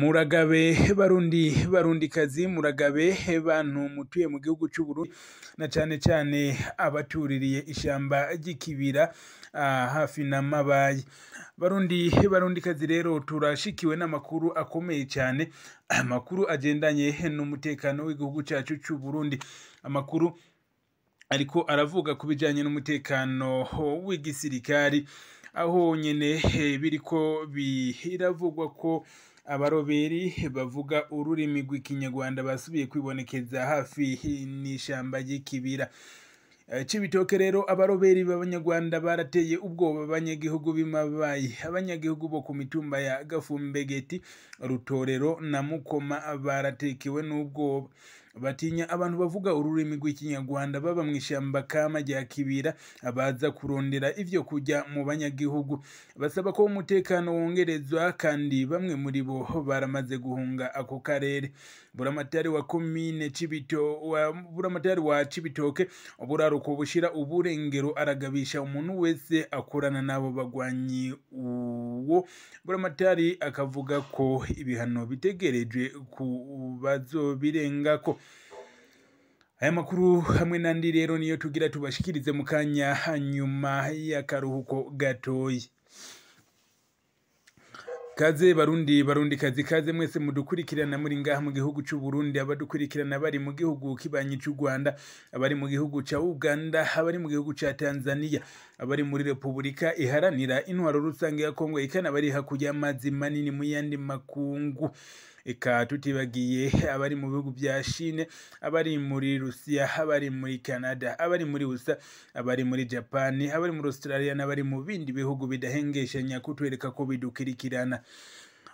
muragabe barundi barundikazi muragabe bantu mutuye mu gihugu cy'u Burundi na cyane cyane abatuririye ishyamba ry'ikibira ah, hafi na mabaye barundi barundikazi rero turashikiwe n'amakuru akomeye cyane amakuru agendanye n'umutekano w'igihugu cyacu cy'u Burundi amakuru ariko aravuga ku bijyanye n'umutekano w'igisirikari aho nyine eh, biriko biravugwa ko abaroberi bavuga ururimi rw'ikinyarwanda basubiye kwibonekeza hafi n'ishyamba ry'ikibira eh, Cibitoke rero abaroberi b'abanyarwanda barateye ubwoba abanyagihugu b'imabayi abanyagihugu bo ku mitumba ya gafumbegeti rutorero na mukoma baratekewe n'ubwoba batinya abantu bavuga ururimi rw'ikinyarwanda baba mu ishyamba kama rya kibira baza kurondera ibyo kujya mu banyagihugu basaba ko umutekano wongerezwa kandi bamwe muri bo baramaze guhunga ako karere buramatari wa komine cibito wa buramatari wa cibitoke buraruko bushira uburengero aragabisha umuntu wese akorana nabo bagwanyi uwo buramatari akavuga ko ibihano bitegerejwe ku bazobirengako aya makuru hamwe n'andi rero niyo tugira tubashikirize mu kanya hanyuma y'akaruhuko gatoyi kaze barundi barundi kazi kaze mwese mudukurikirana muri ngaha mu gihugu cy'u Burundi abadukurikirana bari mu gihugu kibanyi cy'u Rwanda abari mu gihugu cya Uganda abari mu gihugu cya Tanzania abari muri Repubulika iharanira intwaro rusange ya Kongo ikanabari hakujya amazi manini mu yandi makungu eka tutibagiye abari mu bihugu bya shine abari muri rusiya abari muri canada abari muri usa abari muri japani abari muri australia n'abari mu bindi bihugu bidahengeshanya kutwereka ko bidukirikirana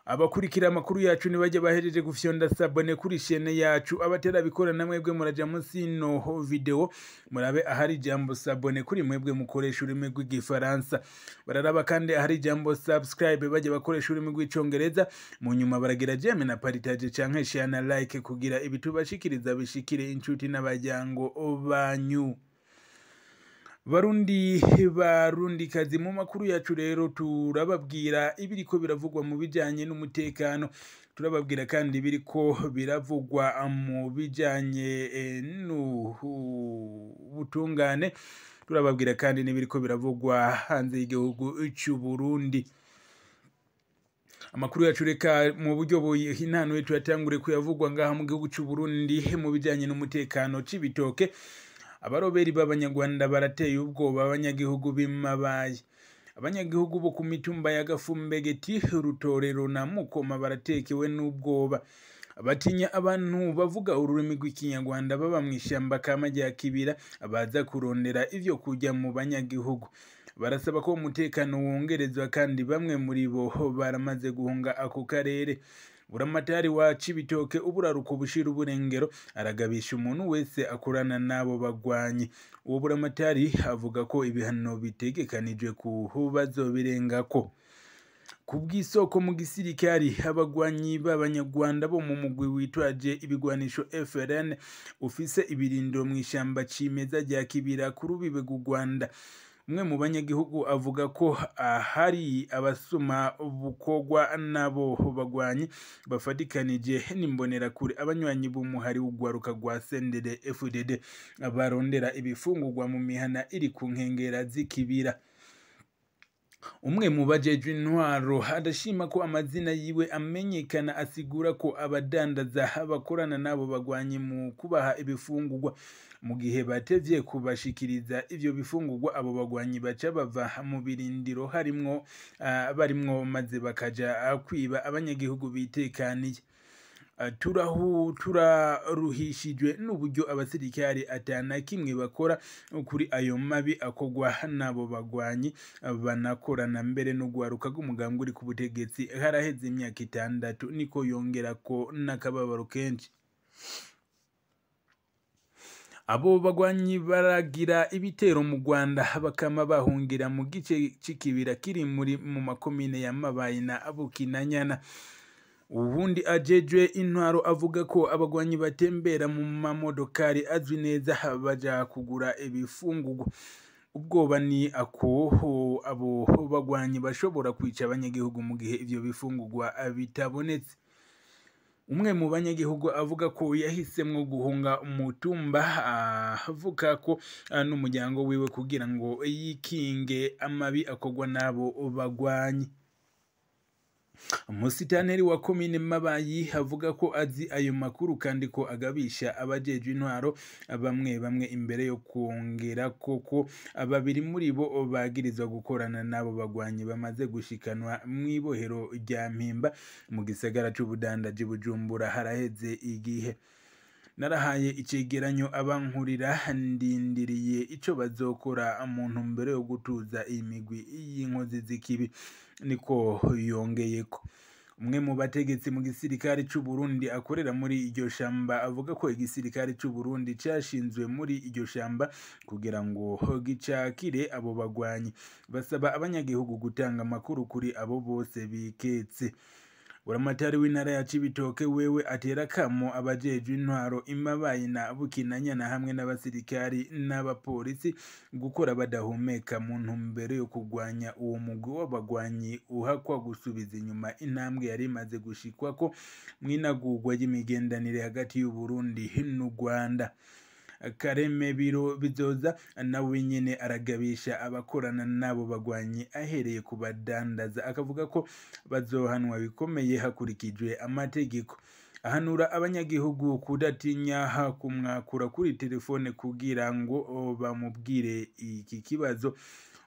abakurikira amakuru yacu ntibajye baherere gufyonda sabone kuri shene yacu abatarabikora na mwebwe murajya munsi y'ino videwo murabe ahari ijambo sabone kuri mwebwe mukoresha ururimi rw'igifaransa bararaba kandi ahari ijambo subscribe bajya bakoresha ururimi rw'icyongereza mu nyuma baragira jeme na paritaje cyangwa share na like kugira ibitubashikiriza bishikire inshuti n'abajyango banyu barundi barundikazi mu makuru yacu rero turababwira ibiriko biravugwa mu bijyanye n'umutekano turababwira kandi ibiri ko biravugwa mu bijyanye e, n'ubutungane turababwira kandi n'ibiriko biravugwa hanze y'igihugu cy'uburundi amakuru yacu reka mu buryo buhintanuye tuyatangure kuyavugwa ngaha mu gihugu cy'uburundi mu bijyanye n'umutekano c'ibitoke abaroberi b'abanyarwanda barateye ubwoba abanyagihugu b'imabayi abanyagihugu bo ku mitumba ya gafumbegeti rutorero na mukoma baratekewe n'ubwoba batinya abantu bavuga ururimi rw'ikinyarwanda baba mu ishyamba kibira baza kurondera ibyo kujya mu banyagihugu barasaba ko umutekano wongerezwa kandi bamwe muri bo baramaze guhunga ako karere buramatari wa cibitoke uburaruka ubushira uburengero aragabisha umuntu wese akorana n'abo bagwanyi uwo buramatari avuga ko ibihano bitegekanijwe ku bazobirengako ku bw'isoko mu gisirikari abagwanyi b'abanyarwanda bo mu mugwi witwaje ibigwanisho frn ufise ibirindiro mu ishyamba cimeza rya kibira ku rubibe rwanda umwe mu banyagihugu avuga ko hari abasuma bukogwa n'abo bagwanyi bafatikanije n'imbonerakure abanywanyi b'umuhari w'ugwaruka gwa sendede fdd barondera ibifungugwa mu mihana iri ku nkengera z'ikibira umwe mu bajejwe intwaro adashima ko amazina yiwe amenyekana asigura ko abadandaza bakorana n'abo bagwanyi mu kubaha ibifungugwa. mu gihe batevye kubashikiriza ivyo bifungurwa abo bagwanyi baca bava mu birindiro harimwo barimwo maze bakaja kwiba abanyagihugu bitekaniye turahu turaruhishijwe n'uburyo abasirikare atana kimwe bakora kuri ayo mabi akogwa n'abo bagwanyi banakorana mbere no guharuka rw'umugambwe uri ku butegetsi haraheze imyaka itandatu niko yongerako n'akababaro kenshi abo bagwanyi baragira ibitero mu rwanda bakaba bahungira mu gice cy'ikibira kiri muri mu makomine ya mabayi na abuki na nyana ubundi ajejwe intwaro avuga ko abagwanyi batembera mu mamodokari azwi neza baja kugura ibifungurwa ubwoba ni akoho abo bagwanyi bashobora kwica abanyagihugu mu gihe ibyo bifungugwa bitabonetse umwe mu banyagihugu avuga ko yahisemo guhunga umutumba avuga ko ah, n'umuryango wiwe kugira ngo yikinge amabi akogwa n'abo bagwanyi Umusitanteri wa komine Mabayi avuga ko azi ayo makuru kandi ko agabisha abajejwe intwaro bamwe bamwe imbere yo kwongera koko ko babiri muri bo bagirizwa gukorana n'abo bagwanyi bamaze gushikanwa mw'ibohero rya Mpimba mu gisagara c'ubudandaji Bujumbura haraheze igihe narahaye icegeranyo abankurira ndindiriye ico bazokora mu mbere yo gutuza imigwi migwi y'inkozi z'ikibi niko yongeyeko umwe mu bategetsi mu gisirikare c'uburundi akorera muri iryo shamba avuga ko igisirikare c'uburundi cyashinzwe muri iryo shamba kugira ngo gicakire abo bagwanyi basaba abanyagihugu gutanga amakuru kuri abo bose biketse uramatari w'intara ya cibitoke wewe atera akamo abajejwe intwaro imabayi na bukinanyana hamwe n'abasirikari n'abapolisi gukora badahumeka mu ntumbero yo kugwanya uwo mugwi w'abagwanyi uhakwa gusubiza inyuma intambwe yari imaze ko mwinagugwa ry'imigendanire hagati y'uburundi n'u rwanda kareme bizoza nawe nyine aragabisha abakorana n'abo bagwanyi ahereye ku badandaza akavuga ko bazohanwa bikomeye hakurikijwe amategeko ahanura abanyagihugu kudatinya kumwakura kuri telefone kugira ngo bamubwire iki kibazo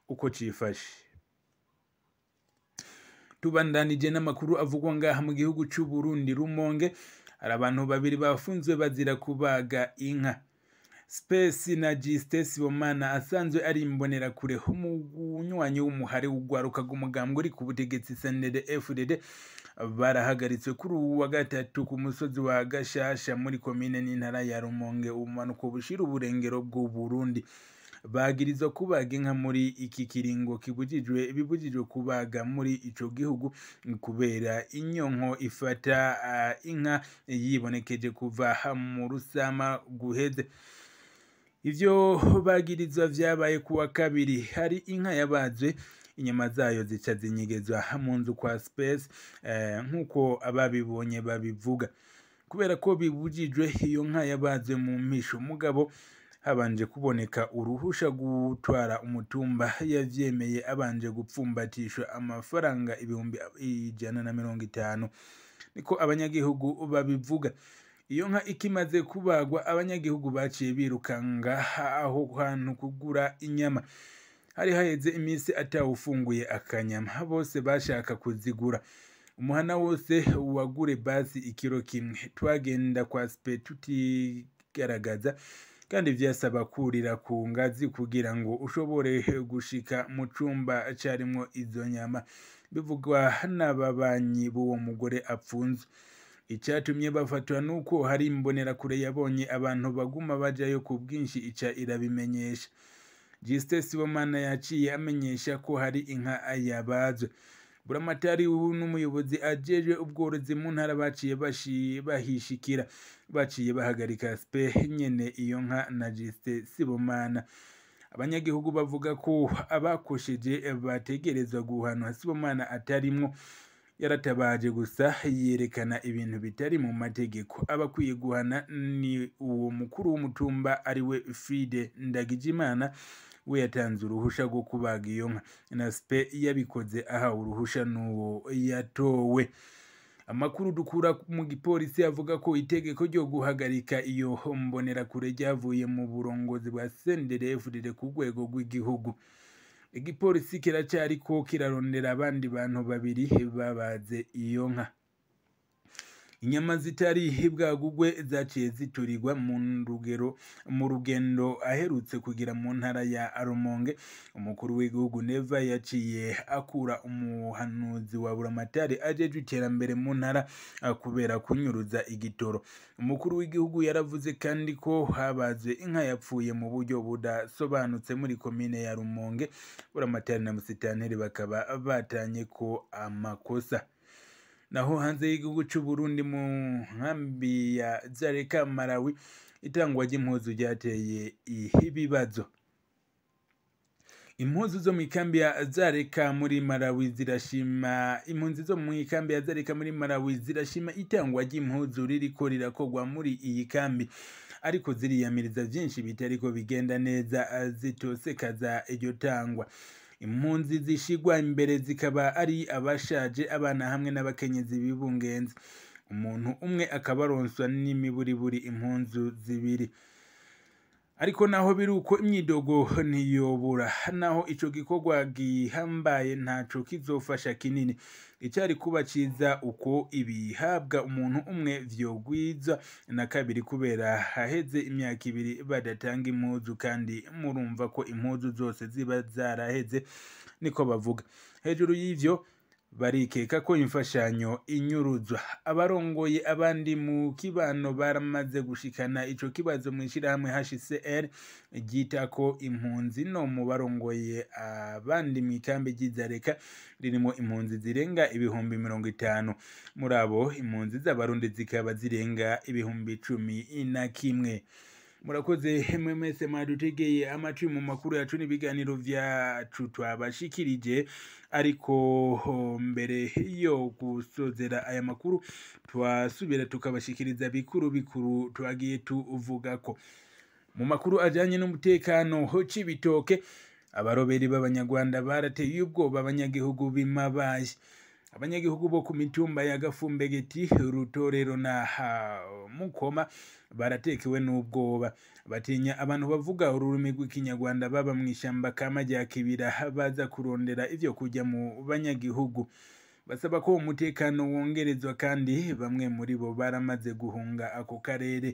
uko cyifashe tubandanije n'amakuru avugwa ngaha mu gihugu cy'u Burundi rumonge hari abantu babiri bafunzwe bazira kubaga inka Space na Justin Sibomana asanzwe ari imbonerakure umunywanyi w'umuhare ugwarukaga umugambwe uri ku butegetsi SNDD FDD barahagaritswe kuri ubu wa gatatu ku musozi wa Gashasha muri komine n'intara ya Rumonge umanuko bushira uburengero bw'u Burundi bagirizwa kubaga inka muri iki kiringo kibujijwe bibujijwe kubaga muri icyo gihugu kubera inyonko ifata uh, inka yibonekeje kuva mu rusama guhede. Ivyo bagirizwa vyabaye kuwa kabiri hari inka yabazwe inyama zayo zica zinyegezwa mu nzu kwa Space eh, nkuko ababibonye babivuga kubera ko bibujijwe iyo nka yabazwe mu mpisho mugabo habanje kuboneka uruhusha gutwara umutumba yabyemeye abanje gupfumbatishwa amafaranga ibihumbi ijana na mirongo itanu niko abanyagihugu babivuga iyo nka ikimaze kubagwa abanyagihugu baciye birukanka aho hantu kugura inyama hari haheze iminsi atawufunguye akanyama bose bashaka kuzigura umuhana wose wagure basi ikiro kimwe twagenda kwa sipe tutigaragaza kandi byasaba kurira ku ngazi kugira ngo ushobore gushika mu cyumba cyarimo izo nyama bivugwa n'ababanyi b'uwo mugore apfunzwe Icyatumye bafatwa nuko hari imbonerakure yabonye abantu baguma bajyayo ku bwinshi ica irabimenyesha. Justin Sibomana yaciye amenyesha ko hari inka yabazwe. Buramatari ubu n'umuyobozi ajejwe ubworozi mu ntara baciye bahishikira baciye bahagarika spe nyene iyo nka na Justin Sibomana. Abanyagihugu bavuga ko abakosheje bategerezwa guhanwa Sibomana atarimwo yaratabaje gusa yerekana ibintu bitari mu mategeko abakwiye guhana ni uwo mukuru w'umutumba ariwe fide ndagijimana we yatanze uruhushya rwo kubaga iyo nka na naspe yabikoze ahawe uruhushya n'uwo yatowe amakuru dukura mu gipolisi avuga ko itegeko ryo guhagarika iyo mbonerakure ryavuye mu burongozi bwa senderefurire ku rwego rw'igihugu igipolisi kiracyariko kirarondera abandi bantu babiri babaze iyo nka inyama zitari ihibwagugwe zaciye ziturigwa mu rugero mu rugendo aherutse kugira mu ntara ya Rumonge umukuru w'igihugu Neva yaciye akura umuhanuzi wa Buramatari ajeje iterambere mu ntara ah, kubera kunyuruza igitoro umukuru w'igihugu yaravuze kandi ko habaze inka yapfuye mu buryo budasobanutse muri komine ya Rumonge Buramatari na Musitanteri bakaba batanye ko amakosa naho hanze y'igihugu cy'u Burundi mu nkambi ya Zareka Malawi itangwa ry'impuzu ryateye ibibazo impunzi zo mu ikambi ya zareka muri marawi zirashima impunzi zo mu ikambi ya zareka muri marawi zirashima itangwa riri ririko rirakorwa muri iyi kambi ariko ziriyamiriza byinshi bitariko bigenda neza zitosekaza iryo tangwa impunzi zishigwa imbere zikaba ari abashaje abana hamwe n'abakenyezi bibungenze umuntu umwe akaba aronswa n'imiburiburi impunzu zibiri ariko naho biri uko imyidogo ntiyobura naho icyo gikorwa gihambaye ntaco kizofasha kinini icyari kuba kubaciza uko ibihabwa umuntu umwe vyogwiza na kabiri kubera haheze imyaka ibiri badatanga impuzu kandi murumva ko impuzu zose ziba zaraheze niko bavuga hejuru y'ivyo barikeka ko imfashanyo inyuruzwa abarongoye abandi mu kibano baramaze gushikana ico kibazo mu ishirahamwe HCR ryita ko impunzi no mu barongoye abandi mu ikambi ry'izareka ririmo impunzi zirenga ibihumbi mirongo itanu muri abo impunzi z'abarundi zikaba zirenga ibihumbi cumi na kimwe murakoze mwe mwese mwadutegeye amatwi mu makuru yacu n'ibiganiro byacu twabashikirije ariko mbere yo gusozera aya makuru twasubira tukabashikiriza bikuru bikuru twagiye tuvuga ko mu makuru ajyanye n'umutekano cy'ibitoke abaroberi b'abanyarwanda barateye ubwoba abanyagihugu bimabaye. abanyagihugu bo ku mitumba ya gafumbegeti rutorero na mukoma baratekewe n'ubwoba batinya abantu bavuga ururimi rw'ikinyarwanda baba mu ishyamba kama rya kibira baza kurondera ibyo kujya mu banyagihugu basaba ko umutekano wongerezwa kandi bamwe muri bo baramaze guhunga ako karere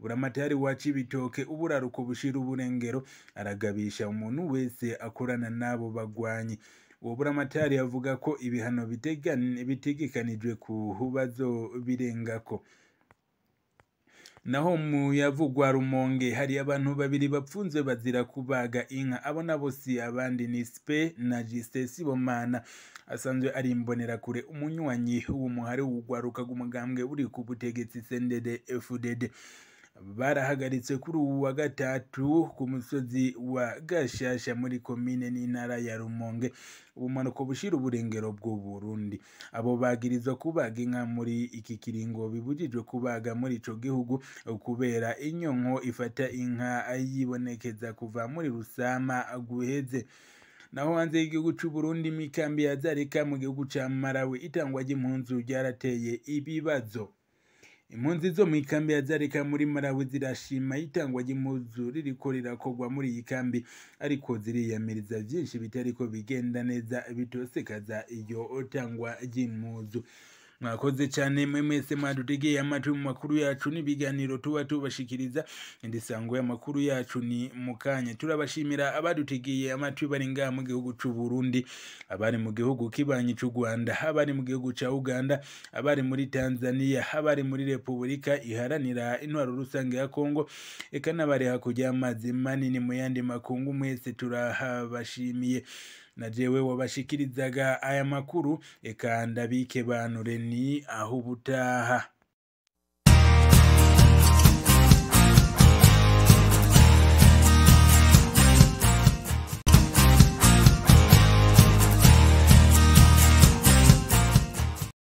buramatari wa cibitoke uburaruko bushira uburengero aragabisha umuntu wese akorana n'abo bagwanyi uwo buramatari avuga ko ibihano bitegekanijwe ku bibazo birengako naho mu yavugwa rumonge hari abantu babiri bapfunzwe bazira kubaga inka abo nabo si abandi ni spe na jiste sibomana asanzwe ari imbonerakure umunywanyi w'umuhari w'ugwaruka bw’umugambwe uri ku butegetsi sendede fdd barahagaritse kuri ubu wa gatatu ku musozi wa gashasha muri komine n'intara ya rumonge ubumanuko bushira uburengero bw'uburundi abo bagiriza kubaga inka muri iki kiringo bibujijwe kubaga muri icyo gihugu kubera inyonko ifata inka yibonekeza kuva muri rusama guheze naho hanze y'igihugu cy'u Burundi mikambi ya Zarika mu gihugu ca Malawi itangwa ry'impunzu ryarateye ibibazo impunzi zo mu ikambi ya zareka muri marawi zirashima itangwa ry'impunzuri rikorera kogwa muri iyi kambi ariko ziriyamiriza byinshi bitariko bigenda neza bitosekaza iyo tangwa ry'impunzu mwakoze cyane mwese mwadutegeye amatwi mu makuru yacu n'ibiganiro tuba tubashikiriza indi sango y'amakuru yacu ni mu kanya turabashimira abadutegeye amatwi bari ngaha mu gihugu cy'u Burundi abari mu gihugu kibanyi cy'u Rwanda abari mu gihugu cya Uganda abari muri Tanzania abari muri Repubulika iharanira intwaro rusange ya Kongo eka n'abari hakurya y'amazi manini mu yandi makungu mwese turahabashimiye na jewe wabashikirizaga aya makuru reka ndabikeneye banure ni aho ubutaha